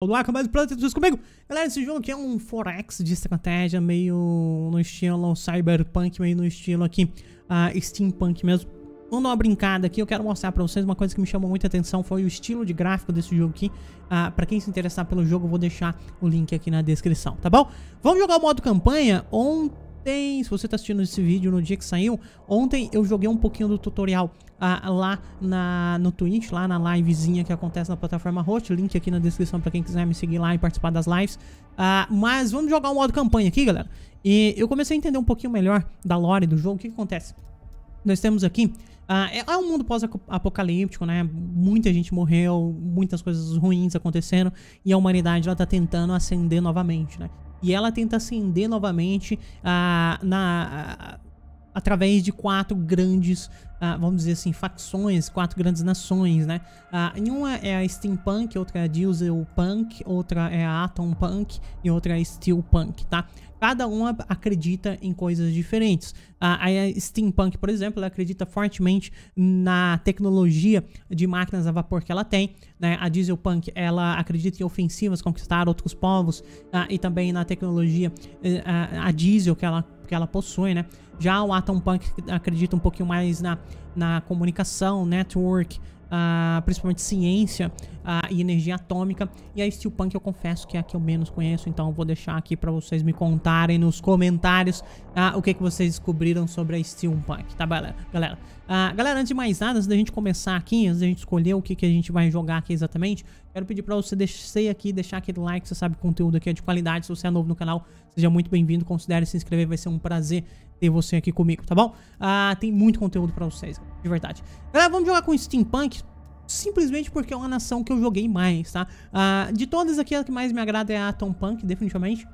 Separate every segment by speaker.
Speaker 1: Olá, com mais um tudo comigo. Galera, esse jogo aqui é um forex de estratégia, meio no estilo cyberpunk, meio no estilo aqui uh, steampunk mesmo. Vamos dar uma brincada aqui, eu quero mostrar pra vocês uma coisa que me chamou muita atenção, foi o estilo de gráfico desse jogo aqui. Uh, pra quem se interessar pelo jogo, eu vou deixar o link aqui na descrição, tá bom? Vamos jogar o modo campanha, ontem se você está assistindo esse vídeo no dia que saiu, ontem eu joguei um pouquinho do tutorial ah, lá na, no Twitch, lá na livezinha que acontece na plataforma host. Link aqui na descrição para quem quiser me seguir lá e participar das lives. Ah, mas vamos jogar um modo campanha aqui, galera. E eu comecei a entender um pouquinho melhor da lore do jogo. O que, que acontece? Nós temos aqui ah, é, é um mundo pós-apocalíptico, né? Muita gente morreu, muitas coisas ruins acontecendo e a humanidade ela tá tentando ascender novamente, né? E ela tenta acender novamente ah, na, ah, através de quatro grandes, ah, vamos dizer assim, facções, quatro grandes nações, né? Ah, uma é a steampunk, outra é a diesel é punk, outra é a atom punk e outra é a steel punk, tá? cada uma acredita em coisas diferentes. A, a Steampunk, por exemplo, ela acredita fortemente na tecnologia de máquinas a vapor que ela tem. Né? A Dieselpunk, ela acredita em ofensivas, conquistar outros povos uh, e também na tecnologia uh, a diesel que ela, que ela possui, né? Já o Atom Punk acredita um pouquinho mais na, na comunicação, network, ah, principalmente ciência ah, e energia atômica. E a Steelpunk eu confesso que é a que eu menos conheço, então eu vou deixar aqui para vocês me contarem nos comentários ah, o que, que vocês descobriram sobre a Steelpunk, tá galera? Galera, ah, galera antes de mais nada, antes da gente começar aqui, antes da gente escolher o que, que a gente vai jogar aqui exatamente, quero pedir para você descer aqui, deixar aquele like, você sabe que o conteúdo aqui é de qualidade, se você é novo no canal, seja muito bem-vindo, considere se inscrever, vai ser um prazer ter você aqui comigo, tá bom? Ah, tem muito conteúdo pra vocês, de verdade. Galera, vamos jogar com Steampunk simplesmente porque é uma nação que eu joguei mais, tá? Ah, de todas aqui, a que mais me agrada é a Tom Punk, definitivamente.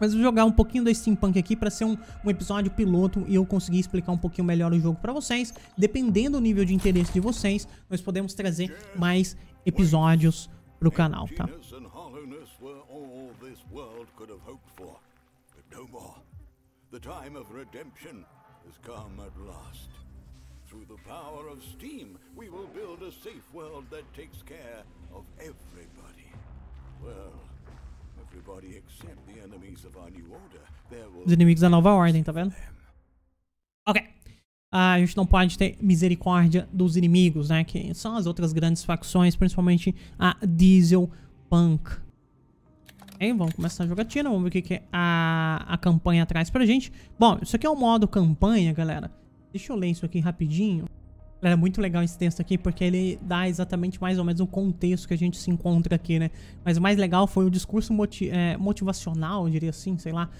Speaker 1: Mas vou jogar um pouquinho da Steampunk aqui para ser um, um, episódio piloto e eu conseguir explicar um pouquinho melhor o jogo para vocês. Dependendo do nível de interesse de vocês, nós podemos trazer mais episódios pro canal, tá? The time of redemption has come at last. Through the power of STEAM, we will build a safe world that takes care of everybody. Well, everybody except the enemies of our new order. There will Os inimigos da nova ordem, tá vendo? Ok. Ah, a gente não pode ter misericórdia dos inimigos, né? Que são as outras grandes facções, principalmente a Diesel Punk vamos começar a jogatina, vamos ver o que, que a, a campanha traz pra gente. Bom, isso aqui é o modo campanha, galera. Deixa eu ler isso aqui rapidinho. Galera, é muito legal esse texto aqui, porque ele dá exatamente mais ou menos o contexto que a gente se encontra aqui, né? Mas o mais legal foi o discurso moti é, motivacional, eu diria assim, sei lá,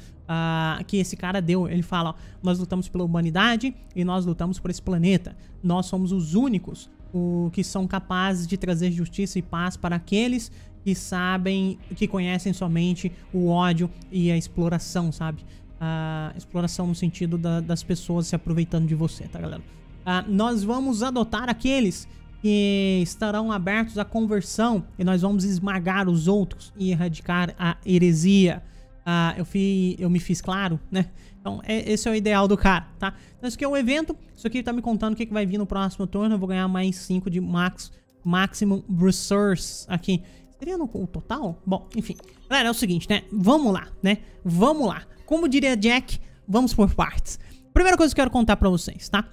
Speaker 1: uh, que esse cara deu. Ele fala, ó, nós lutamos pela humanidade e nós lutamos por esse planeta. Nós somos os únicos o, que são capazes de trazer justiça e paz para aqueles que sabem, que conhecem somente o ódio e a exploração, sabe? A exploração no sentido da, das pessoas se aproveitando de você, tá, galera? Ah, nós vamos adotar aqueles que estarão abertos à conversão e nós vamos esmagar os outros e erradicar a heresia. Ah, eu, fui, eu me fiz claro, né? Então, é, esse é o ideal do cara, tá? Então, isso aqui é o evento. Isso aqui tá me contando o que, que vai vir no próximo turno. Eu vou ganhar mais 5 de max, Maximum Resource aqui. Seria no total? Bom, enfim. Galera, é o seguinte, né? Vamos lá, né? Vamos lá. Como diria Jack, vamos por partes. Primeira coisa que eu quero contar pra vocês, tá?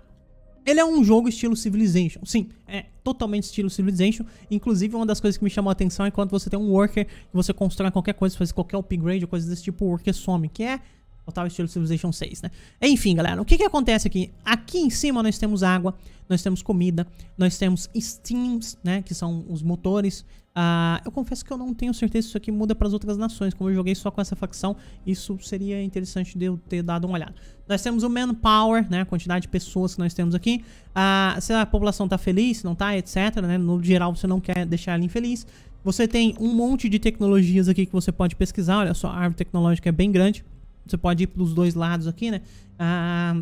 Speaker 1: Ele é um jogo estilo Civilization. Sim, é totalmente estilo Civilization. Inclusive, uma das coisas que me chamou a atenção é quando você tem um worker e você constrói qualquer coisa, faz qualquer upgrade ou coisa desse tipo, o worker some, que é total estilo Civilization 6, né? Enfim, galera, o que que acontece aqui? Aqui em cima nós temos água, nós temos comida, nós temos steams, né, que são os motores. Ah, eu confesso que eu não tenho certeza se isso aqui muda para as outras nações. Como eu joguei só com essa facção, isso seria interessante de eu ter dado uma olhada. Nós temos o manpower, né, a quantidade de pessoas que nós temos aqui. Ah, se a população está feliz, se não está, etc. Né, no geral, você não quer deixar ela infeliz. Você tem um monte de tecnologias aqui que você pode pesquisar. Olha só, a árvore tecnológica é bem grande. Você pode ir pelos dois lados aqui, né? Ah,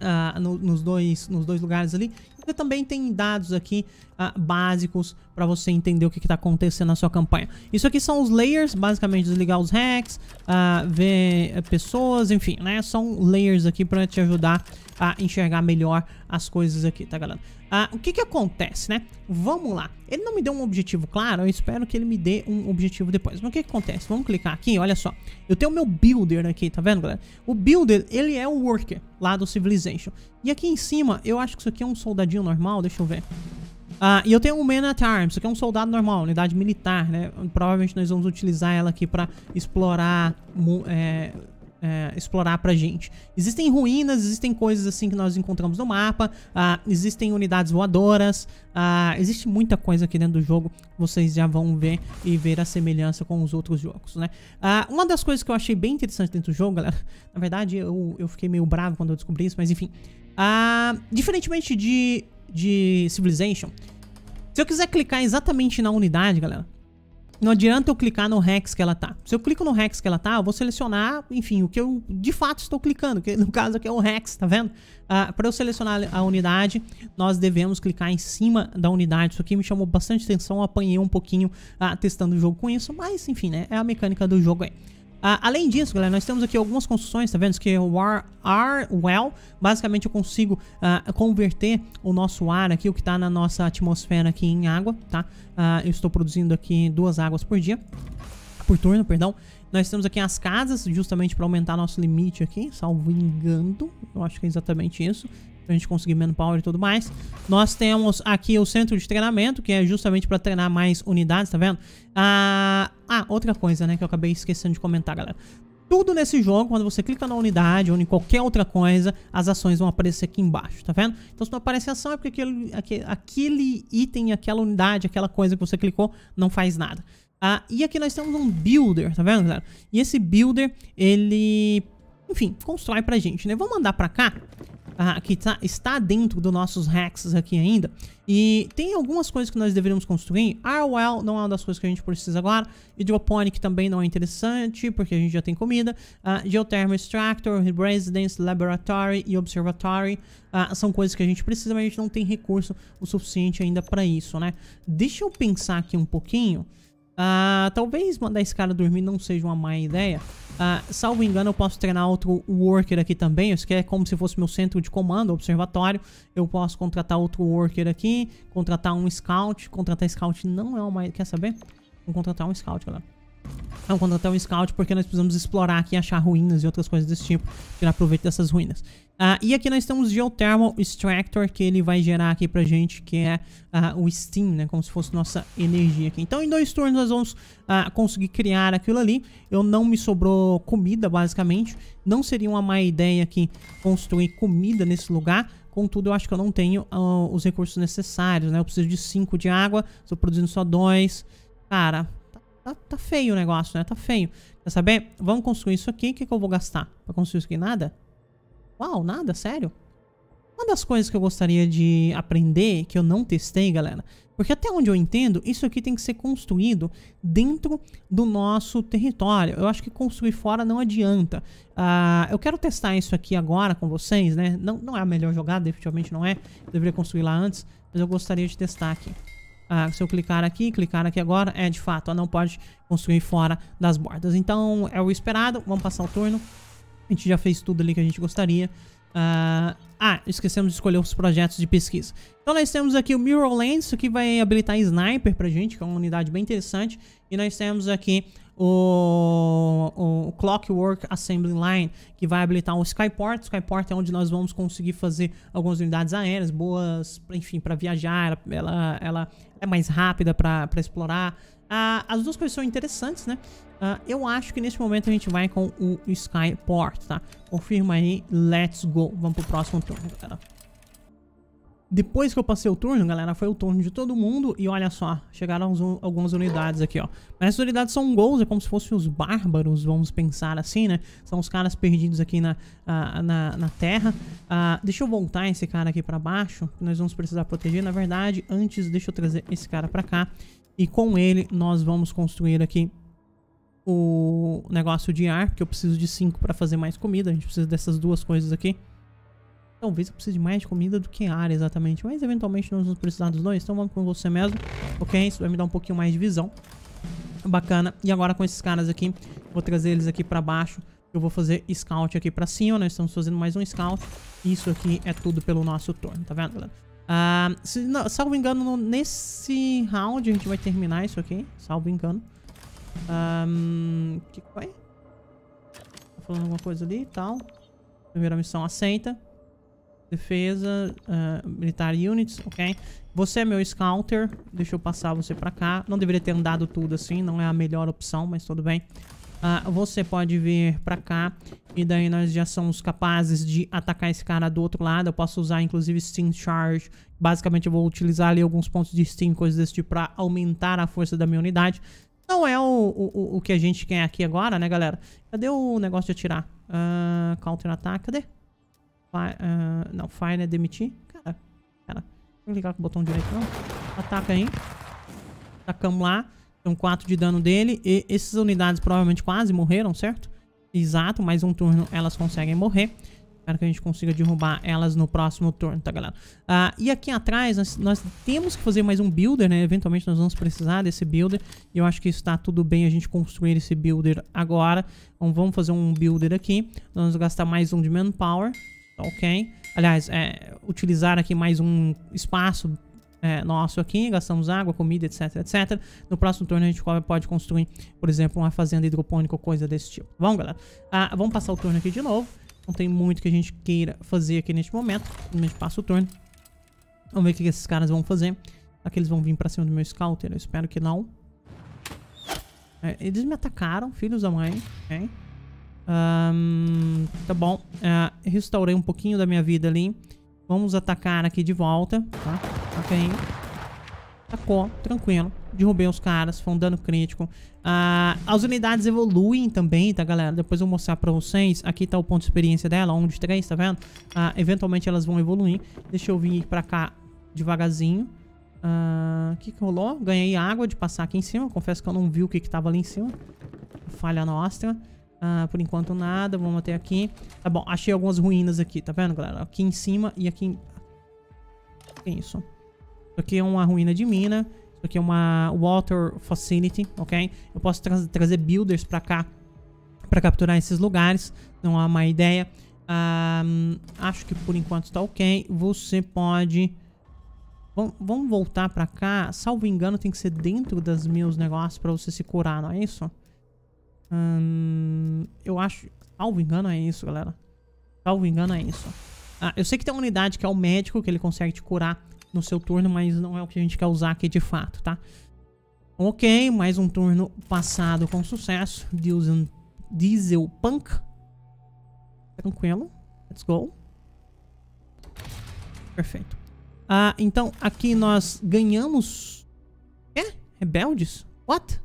Speaker 1: uh, no, nos, dois, nos dois lugares ali. E também tem dados aqui uh, básicos para você entender o que está acontecendo na sua campanha. Isso aqui são os layers, basicamente desligar os hacks, uh, ver pessoas, enfim, né? São layers aqui para te ajudar a a enxergar melhor as coisas aqui, tá galera? Ah, o que que acontece, né? Vamos lá. Ele não me deu um objetivo claro, eu espero que ele me dê um objetivo depois. Mas o que que acontece? Vamos clicar aqui, olha só. Eu tenho o meu Builder aqui, tá vendo, galera? O Builder, ele é o Worker lá do Civilization. E aqui em cima, eu acho que isso aqui é um soldadinho normal, deixa eu ver. Ah, e eu tenho o Man at Arms, isso aqui é um soldado normal, unidade militar, né? Provavelmente nós vamos utilizar ela aqui pra explorar... É, é, explorar pra gente. Existem ruínas, existem coisas assim que nós encontramos no mapa, ah, existem unidades voadoras, ah, existe muita coisa aqui dentro do jogo, vocês já vão ver e ver a semelhança com os outros jogos, né? Ah, uma das coisas que eu achei bem interessante dentro do jogo, galera, na verdade eu, eu fiquei meio bravo quando eu descobri isso, mas enfim. Ah, diferentemente de, de Civilization, se eu quiser clicar exatamente na unidade, galera, não adianta eu clicar no Rex que ela tá. Se eu clico no Rex que ela tá, eu vou selecionar, enfim, o que eu de fato estou clicando, que no caso aqui é o Rex, tá vendo? Ah, Para eu selecionar a unidade, nós devemos clicar em cima da unidade. Isso aqui me chamou bastante atenção, apanhei um pouquinho ah, testando o jogo com isso, mas enfim, né? É a mecânica do jogo aí. Uh, além disso, galera, nós temos aqui algumas construções, tá vendo? Que é o ar, ar well, basicamente eu consigo uh, converter o nosso ar aqui, o que tá na nossa atmosfera aqui em água, tá? Uh, eu estou produzindo aqui duas águas por dia, por turno, perdão. Nós temos aqui as casas, justamente para aumentar nosso limite aqui, salvo engano, eu acho que é exatamente isso pra gente conseguir manpower e tudo mais. Nós temos aqui o centro de treinamento, que é justamente para treinar mais unidades, tá vendo? Ah, ah, outra coisa, né, que eu acabei esquecendo de comentar, galera. Tudo nesse jogo, quando você clica na unidade ou em qualquer outra coisa, as ações vão aparecer aqui embaixo, tá vendo? Então se não aparece ação é porque aquele, aquele, aquele item, aquela unidade, aquela coisa que você clicou não faz nada. Ah, e aqui nós temos um builder, tá vendo, galera? E esse builder, ele enfim, constrói pra gente, né? Vamos mandar pra cá que tá, está dentro dos nossos hacks aqui ainda. E tem algumas coisas que nós deveríamos construir. Arwell ah, não é uma das coisas que a gente precisa agora. Hydroponic também não é interessante, porque a gente já tem comida. Uh, Geothermal Extractor, Residence, Laboratory e Observatory uh, são coisas que a gente precisa, mas a gente não tem recurso o suficiente ainda para isso, né? Deixa eu pensar aqui um pouquinho. Ah, talvez mandar esse cara dormir não seja uma má ideia. Ah, salvo engano, eu posso treinar outro worker aqui também. Isso aqui é como se fosse meu centro de comando, observatório. Eu posso contratar outro worker aqui, contratar um scout. Contratar scout não é uma... Quer saber? Vou contratar um scout, galera. Vamos contratar um scout porque nós precisamos explorar aqui, achar ruínas e outras coisas desse tipo, tirar proveito dessas ruínas. Uh, e aqui nós temos Geothermal Extractor, que ele vai gerar aqui pra gente, que é uh, o Steam, né? Como se fosse nossa energia aqui. Então, em dois turnos nós vamos uh, conseguir criar aquilo ali. Eu não me sobrou comida, basicamente. Não seria uma má ideia aqui construir comida nesse lugar. Contudo, eu acho que eu não tenho os recursos necessários, né? Eu preciso de 5 de água, estou produzindo só 2. Cara, tá, tá feio o negócio, né? Tá feio. Quer saber? Vamos construir isso aqui. O que, que eu vou gastar pra construir isso aqui? Nada? Uau, nada? Sério? Uma das coisas que eu gostaria de aprender, que eu não testei, galera, porque até onde eu entendo, isso aqui tem que ser construído dentro do nosso território. Eu acho que construir fora não adianta. Uh, eu quero testar isso aqui agora com vocês, né? Não, não é a melhor jogada, definitivamente não é. Eu deveria construir lá antes, mas eu gostaria de testar aqui. Ah, se eu clicar aqui, clicar aqui agora, é de fato, ela não pode construir fora das bordas. Então é o esperado, vamos passar o turno. A gente já fez tudo ali que a gente gostaria. Ah, ah esquecemos de escolher os projetos de pesquisa. Então nós temos aqui o Mirror Lens, que vai habilitar Sniper pra gente, que é uma unidade bem interessante. E nós temos aqui o, o, Clockwork Assembly Line, que vai habilitar o Skyport. Skyport é onde nós vamos conseguir fazer algumas unidades aéreas boas, enfim, para viajar. Ela, ela é mais rápida para explorar. Ah, as duas coisas são interessantes, né? Ah, eu acho que nesse momento a gente vai com o Skyport, tá? Confirma aí, let's go. Vamos pro próximo turno, galera. Depois que eu passei o turno, galera, foi o turno de todo mundo. E olha só, chegaram algumas unidades aqui, ó. Mas essas unidades são gols, é como se fossem os bárbaros, vamos pensar assim, né? São os caras perdidos aqui na, uh, na, na, terra. Uh, deixa eu voltar esse cara aqui pra baixo, que nós vamos precisar proteger. Na verdade, antes, deixa eu trazer esse cara pra cá. E com ele, nós vamos construir aqui o negócio de ar, porque eu preciso de cinco pra fazer mais comida. A gente precisa dessas duas coisas aqui. Talvez eu precise de mais comida do que área exatamente, mas eventualmente nós vamos precisar dos dois, então vamos com você mesmo, ok? Isso vai me dar um pouquinho mais de visão, bacana. E agora com esses caras aqui, vou trazer eles aqui pra baixo, eu vou fazer scout aqui pra cima, nós estamos fazendo mais um scout. Isso aqui é tudo pelo nosso turno, tá vendo, galera? Uh, se, não, salvo engano, nesse round a gente vai terminar isso aqui, salvo engano. O ah, um, que foi? Tá falando alguma coisa ali e tal. Primeira missão aceita. Defesa, uh, militar units, ok. Você é meu scouter. Deixa eu passar você pra cá. Não deveria ter andado tudo assim, não é a melhor opção, mas tudo bem. Uh, você pode vir pra cá. E daí nós já somos capazes de atacar esse cara do outro lado. Eu posso usar, inclusive, Steam Charge. Basicamente, eu vou utilizar ali alguns pontos de Steam, coisas desse tipo, pra aumentar a força da minha unidade. Não é o, o, o que a gente quer aqui agora, né, galera? Cadê o negócio de atirar? Uh, ah, counter ataque, cadê? Uh, não, fire é demitir. Cara, cara. Não ligar com o botão direito, não. Ataca aí. Atacamos lá. são 4 de dano dele. E essas unidades provavelmente quase morreram, certo? Exato, mais um turno elas conseguem morrer. Espero que a gente consiga derrubar elas no próximo turno, tá, galera? Ah, e aqui atrás, nós, nós, temos que fazer mais um builder, né? Eventualmente nós vamos precisar desse builder. E eu acho que está tudo bem a gente construir esse builder agora. Então vamos fazer um builder aqui. Nós vamos gastar mais um de manpower ok. Aliás, é, utilizar aqui mais um espaço é, nosso aqui, gastamos água, comida, etc, etc. No próximo turno a gente pode construir, por exemplo, uma fazenda hidropônica ou coisa desse tipo. Vamos, galera? Ah, vamos passar o turno aqui de novo. Não tem muito que a gente queira fazer aqui neste momento. A gente passa o turno. Vamos ver o que esses caras vão fazer. Será que eles vão vir pra cima do meu scouter? Eu espero que não. É, eles me atacaram, filhos da mãe. Ok. Um, tá bom. Uh, restaurei um pouquinho da minha vida ali. Vamos atacar aqui de volta, tá? Ok. Atacou, tranquilo. Derrubei os caras, foi um dano crítico. Uh, as unidades evoluem também, tá, galera? Depois eu vou mostrar pra vocês. Aqui tá o ponto de experiência dela, 1 de 3, tá vendo? Uh, eventualmente elas vão evoluir. Deixa eu vir pra cá devagarzinho. Ah, o uh, que, que rolou? Ganhei água de passar aqui em cima. Confesso que eu não vi o que, que tava ali em cima. Falha nossa. Ah, por enquanto nada, vamos até aqui. Tá bom, achei algumas ruínas aqui, tá vendo, galera? Aqui em cima e aqui em... Que é isso? Isso aqui é uma ruína de mina. Isso aqui é uma water facility, ok? Eu posso tra trazer builders pra cá pra capturar esses lugares. Não há uma ideia. Ah, acho que por enquanto está ok. Você pode... Vom, vamos voltar pra cá. Salvo engano, tem que ser dentro dos meus negócios pra você se curar, não é isso? Hum, eu acho... Salvo engano é isso, galera. Salvo engano é isso. Ah, eu sei que tem uma unidade que é o médico, que ele consegue te curar no seu turno, mas não é o que a gente quer usar aqui de fato, tá? Ok, mais um turno passado com sucesso. Diesel, Diesel Punk. Tranquilo. Let's go. Perfeito. Ah, então aqui nós ganhamos... É? Rebeldes? What?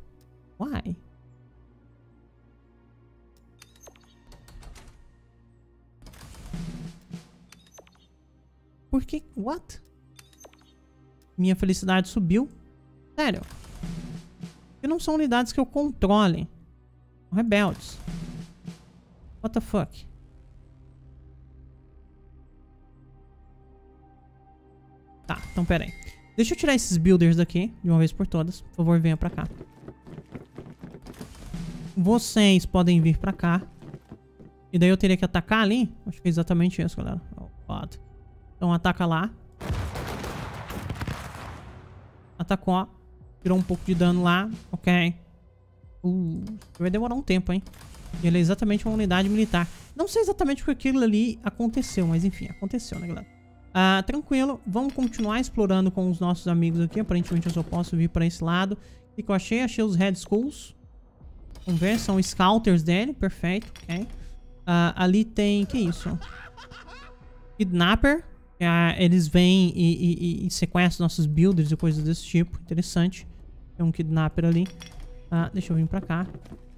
Speaker 1: Why? Por que? What? Minha felicidade subiu. Sério. E não são unidades que eu controle. Rebeldes. What the fuck? Tá, então pera aí. Deixa eu tirar esses builders daqui, de uma vez por todas. Por favor, venha pra cá. Vocês podem vir pra cá. E daí eu teria que atacar ali? Acho que é exatamente isso, galera. Oh, God. Então ataca lá. Atacou. Tirou um pouco de dano lá. Ok. Uh, vai demorar um tempo, hein? Ele é exatamente uma unidade militar. Não sei exatamente o que aquilo ali aconteceu, mas enfim, aconteceu, né, galera? Ah, tranquilo. Vamos continuar explorando com os nossos amigos aqui. Aparentemente eu só posso vir pra esse lado. O que, eu achei? Achei os Red Skulls. Vamos ver, são scouters dele. Perfeito, ok. Ah, ali tem... Que isso? Kidnapper. É, eles vêm e, e, e, sequestram nossos builders e coisas desse tipo. Interessante. Tem um kidnapper ali. Ah, deixa eu vir pra cá.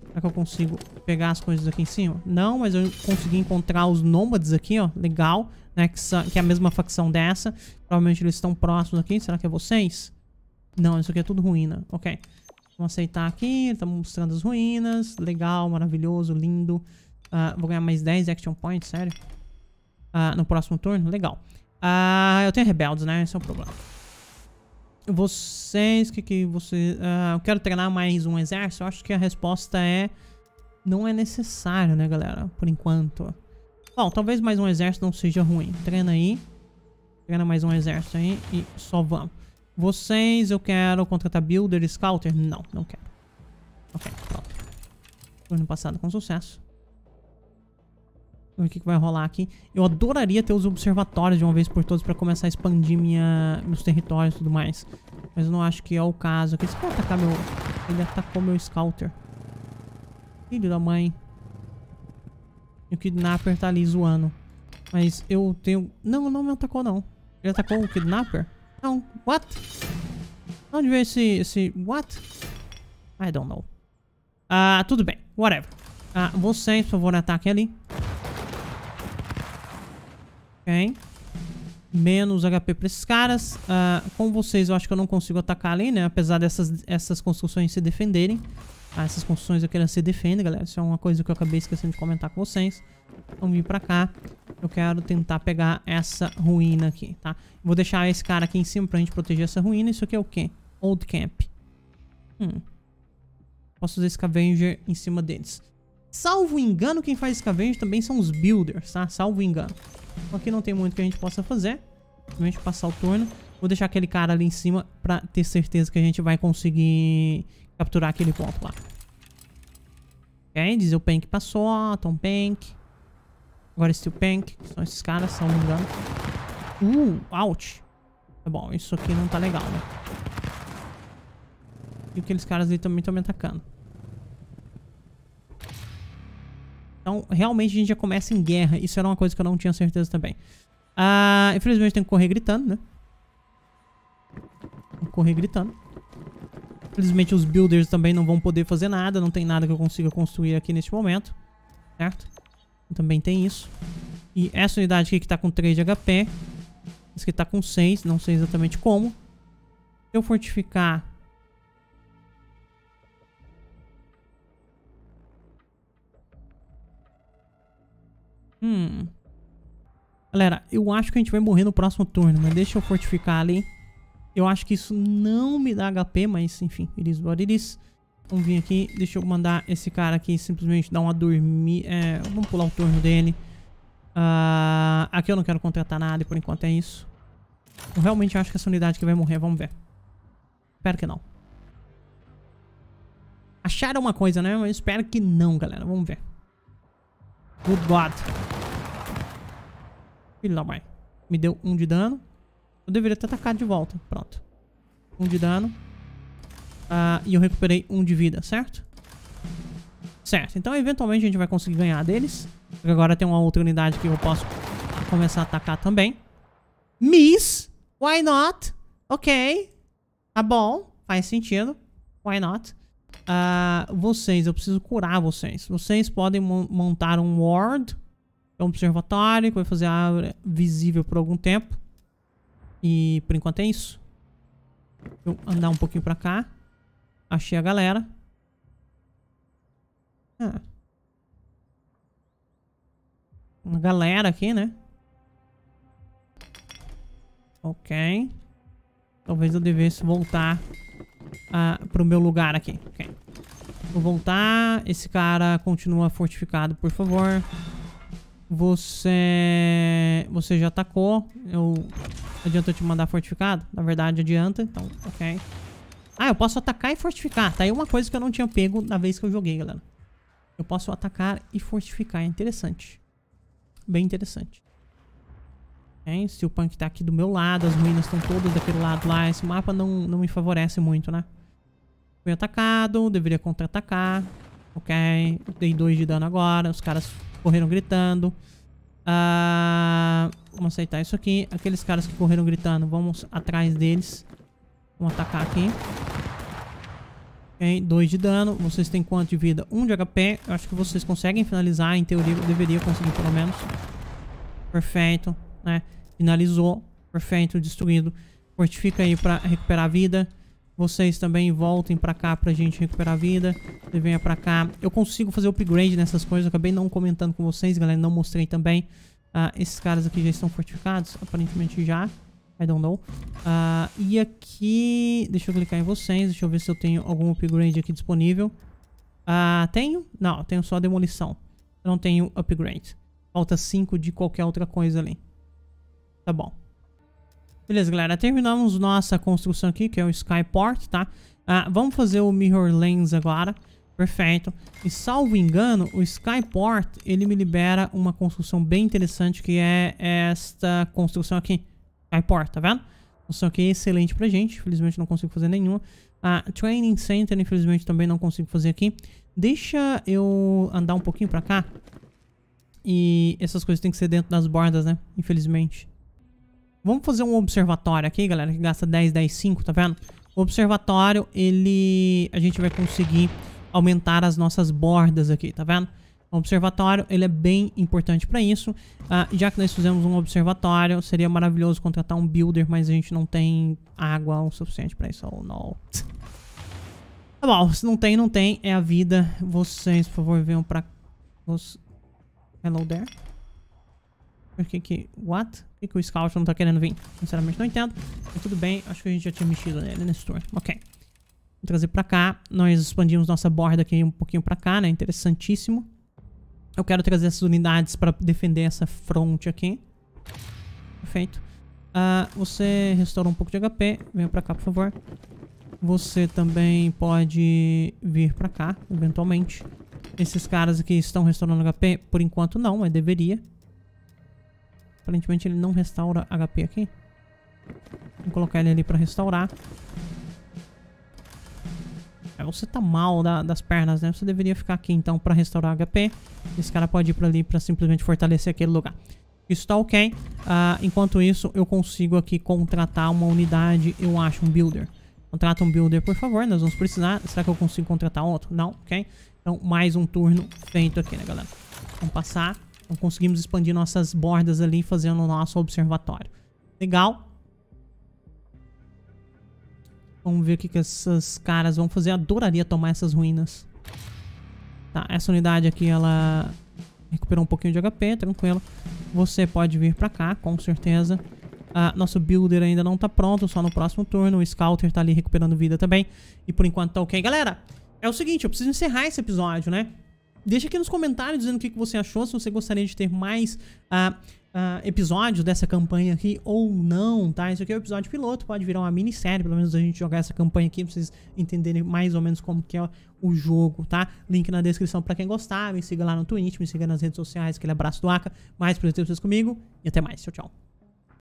Speaker 1: Será que eu consigo pegar as coisas aqui em cima? Não, mas eu consegui encontrar os nômades aqui, ó. Legal, né? Que, são, que é a mesma facção dessa. Provavelmente eles estão próximos aqui. Será que é vocês? Não, isso aqui é tudo ruína. Ok. Vamos aceitar aqui. Estamos mostrando as ruínas. Legal, maravilhoso, lindo. Ah, vou ganhar mais 10 action points, sério. Ah, no próximo turno? Legal. Ah, eu tenho rebeldes, né? Esse é o problema. Vocês, que que vocês... Ah, eu quero treinar mais um exército. Eu acho que a resposta é... Não é necessário, né, galera? Por enquanto. Bom, talvez mais um exército não seja ruim. Treina aí. Treina mais um exército aí e só vamos. Vocês, eu quero contratar Builder, Scouter? Não, não quero. Ok, pronto. Turno passado com sucesso o que, que vai rolar aqui. Eu adoraria ter os observatórios de uma vez por todas pra começar a expandir minha, meus territórios e tudo mais. Mas eu não acho que é o caso. Aqui, esse cara atacar tá meu... Ele atacou tá meu scouter. Filho da mãe. E o kidnapper tá ali zoando. Mas eu tenho... Não, não me atacou não. Ele atacou o kidnapper? Não. What? Onde veio esse... esse... What? I don't know. Ah, tudo bem. Whatever. Ah, vocês, por favor, ataquem ali. Ok. Menos HP pra esses caras. Uh, com vocês eu acho que eu não consigo atacar ali, né? Apesar dessas essas construções se defenderem. Ah, essas construções aqui elas se defendem, galera. Isso é uma coisa que eu acabei esquecendo de comentar com vocês. Então vir pra cá. Eu quero tentar pegar essa ruína aqui, tá? Vou deixar esse cara aqui em cima pra gente proteger essa ruína. Isso aqui é o quê? Old Camp. Hum. Posso fazer Scavenger em cima deles. Salvo engano, quem faz scavenge também são os builders, tá? Salvo engano. Então, aqui não tem muito que a gente possa fazer. Então, a gente passar o turno. Vou deixar aquele cara ali em cima pra ter certeza que a gente vai conseguir capturar aquele ponto lá. Ok, dizer o Pank passou, Tom Pank. Agora Steel Pank, que são esses caras, salvo engano. Uh, out. Tá bom, isso aqui não tá legal, né? E aqueles caras ali também estão me atacando. Então, realmente, a gente já começa em guerra. Isso era uma coisa que eu não tinha certeza também. Ah, infelizmente, tem que correr gritando, né? Tem que correr gritando. Infelizmente, os builders também não vão poder fazer nada. Não tem nada que eu consiga construir aqui neste momento. Certo? Também tem isso. E essa unidade aqui que tá com 3 de HP. Esse aqui tá com 6. Não sei exatamente como. Se eu fortificar Hum. Galera, eu acho que a gente vai morrer no próximo turno, mas deixa eu fortificar ali. Eu acho que isso não me dá HP, mas enfim, iris what it is. Vamos vir aqui, deixa eu mandar esse cara aqui simplesmente dar uma dormir. É, vamos pular o turno dele. Uh, aqui eu não quero contratar nada e por enquanto é isso. Eu realmente acho que essa unidade que vai morrer, vamos ver. Espero que não. Acharam uma coisa, né? Mas espero que não, galera. Vamos ver. Roubado. Filho da mãe. Me deu um de dano. Eu deveria ter atacado de volta. Pronto. Um de dano. Ah, e eu recuperei um de vida, certo? Certo. Então, eventualmente, a gente vai conseguir ganhar deles. Agora tem uma outra unidade que eu posso começar a atacar também. Miss! Why not? Ok. Tá bom. Faz sentido. Why not? uh, vocês, eu preciso curar vocês. Vocês podem montar um ward, é um observatório que vai fazer a árvore visível por algum tempo. E por enquanto é isso. Deixa eu andar um pouquinho pra cá. Achei a galera. Ah. Uma galera aqui, né? Ok. Talvez eu devesse voltar uh, pro meu lugar aqui. Ok. Vou voltar. Esse cara continua fortificado, por favor. Você... Você já atacou. Eu... Adianta eu te mandar fortificado? Na verdade, adianta. Então, ok. Ah, eu posso atacar e fortificar. Tá aí uma coisa que eu não tinha pego na vez que eu joguei, galera. Eu posso atacar e fortificar. É interessante. Bem interessante. Okay? Se o punk tá aqui do meu lado, as ruínas estão todas daquele lado lá. Esse mapa não, não me favorece muito, né? Fui atacado, deveria contra-atacar. Ok, dei 2 de dano agora, os caras correram gritando. Uh, vamos aceitar isso aqui. Aqueles caras que correram gritando, vamos atrás deles. Vamos atacar aqui. Ok, 2 de dano. Vocês têm quanto de vida? 1 um de HP. Eu acho que vocês conseguem finalizar. Em teoria, eu deveria conseguir pelo menos. Perfeito, né? Finalizou. Perfeito, destruído. Fortifica aí pra recuperar a vida. Vocês também voltem pra cá pra gente recuperar a vida. Você venha pra cá. Eu consigo fazer upgrade nessas coisas. Eu acabei não comentando com vocês, galera. Não mostrei também. Uh, esses caras aqui já estão fortificados? Aparentemente já. I don't know. Uh, e aqui... Deixa eu clicar em vocês. Deixa eu ver se eu tenho algum upgrade aqui disponível. Uh, tenho? Não, tenho só demolição. Eu não tenho upgrade. Falta 5 de qualquer outra coisa ali. Tá bom. Beleza, galera. Terminamos nossa construção aqui, que é o Skyport, tá? Ah, vamos fazer o Mirror Lens agora. Perfeito. E salvo engano, o Skyport, ele me libera uma construção bem interessante, que é esta construção aqui. Skyport, tá vendo? Construção aqui é excelente pra gente. Infelizmente não consigo fazer nenhuma. Ah, Training Center, infelizmente, também não consigo fazer aqui. Deixa eu andar um pouquinho pra cá. E essas coisas têm que ser dentro das bordas, né? Infelizmente. Vamos fazer um observatório aqui, galera, que gasta 10, 10, 5, tá vendo? O observatório, ele... A gente vai conseguir aumentar as nossas bordas aqui, tá vendo? O observatório, ele é bem importante para isso. Ah, já que nós fizemos um observatório, seria maravilhoso contratar um builder, mas a gente não tem água o suficiente para isso. Oh, não. Tá bom, se não tem, não tem. É a vida. Vocês, por favor, venham pra... Hello there. Por que é que... What? Por que é que o Scout não tá querendo vir? Sinceramente não entendo. Mas tudo bem, acho que a gente já tinha mexido nele nesse turno. Ok. Vou trazer pra cá. Nós expandimos nossa borda aqui um pouquinho pra cá, né? Interessantíssimo. Eu quero trazer essas unidades pra defender essa fronte aqui. Perfeito. Uh, você restaura um pouco de HP. Venha pra cá, por favor. Você também pode vir pra cá, eventualmente. Esses caras aqui estão restaurando HP? Por enquanto não, mas deveria. Aparentemente ele não restaura HP aqui. Vou colocar ele ali pra restaurar. É, você tá mal da, das pernas, né? Você deveria ficar aqui então pra restaurar HP. Esse cara pode ir pra ali pra simplesmente fortalecer aquele lugar. Isso tá ok. Uh, enquanto isso, eu consigo aqui contratar uma unidade, eu acho, um builder. Contrata um builder, por favor, nós vamos precisar. Será que eu consigo contratar outro? Não, ok. Então, mais um turno feito aqui, né, galera? Vamos passar conseguimos expandir nossas bordas ali fazendo o nosso observatório. Legal. Vamos ver o que, que essas caras vão fazer. Adoraria tomar essas ruínas. Tá, essa unidade aqui, ela recuperou um pouquinho de HP, tranquilo. Você pode vir pra cá, com certeza. Ah, nosso Builder ainda não tá pronto, só no próximo turno. O Scouter tá ali recuperando vida também. E por enquanto tá ok. Galera, é o seguinte, eu preciso encerrar esse episódio, né? Deixa aqui nos comentários dizendo o que, que você achou, se você gostaria de ter mais uh, uh, episódios dessa campanha aqui ou não, tá? Isso aqui é o um episódio piloto, pode virar uma minissérie, pelo menos a gente jogar essa campanha aqui pra vocês entenderem mais ou menos como que é o jogo, tá? Link na descrição pra quem gostar, me siga lá no Twitch, me siga nas redes sociais, aquele abraço do Aka, mais prazer ter vocês comigo e até mais, tchau, tchau.